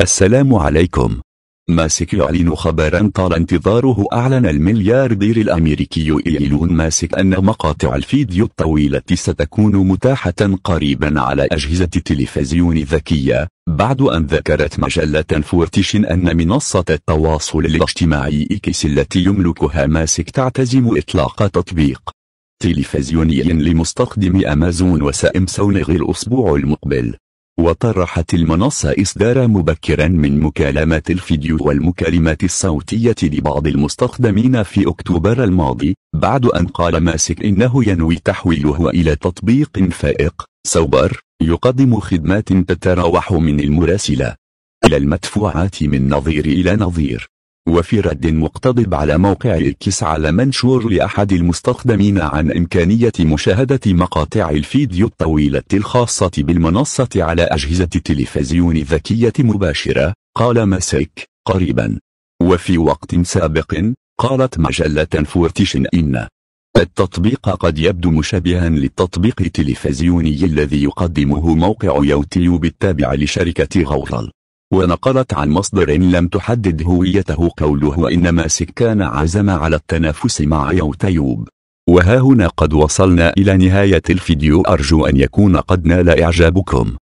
السلام عليكم ماسك يعلن خبرا طال انتظاره أعلن الملياردير الأمريكي إيلون ماسك أن مقاطع الفيديو الطويلة ستكون متاحة قريبا على أجهزة التلفزيون الذكية بعد أن ذكرت مجلة فورتيشن أن منصة التواصل الاجتماعي إكس التي يملكها ماسك تعتزم إطلاق تطبيق تلفزيوني لمستخدمي أمازون وسامسونج الأسبوع المقبل وطرحت المنصة إصدار مبكرا من مكالمات الفيديو والمكالمات الصوتية لبعض المستخدمين في أكتوبر الماضي بعد أن قال ماسك إنه ينوي تحويله إلى تطبيق فائق سوبر يقدم خدمات تتراوح من المراسلة إلى المدفوعات من نظير إلى نظير وفي رد مقتضب على موقع الكيس على منشور لأحد المستخدمين عن إمكانية مشاهدة مقاطع الفيديو الطويلة الخاصة بالمنصة على أجهزة التلفزيون الذكية مباشرة قال ماسك قريبا وفي وقت سابق قالت مجلة فورتيشن إن التطبيق قد يبدو مشابها للتطبيق التلفزيوني الذي يقدمه موقع يوتيوب التابع لشركة غورل ونقلت عن مصدر لم تحدد هويته قوله وإنما سكان عزم على التنافس مع يوتيوب وها هنا قد وصلنا إلى نهاية الفيديو أرجو أن يكون قد نال إعجابكم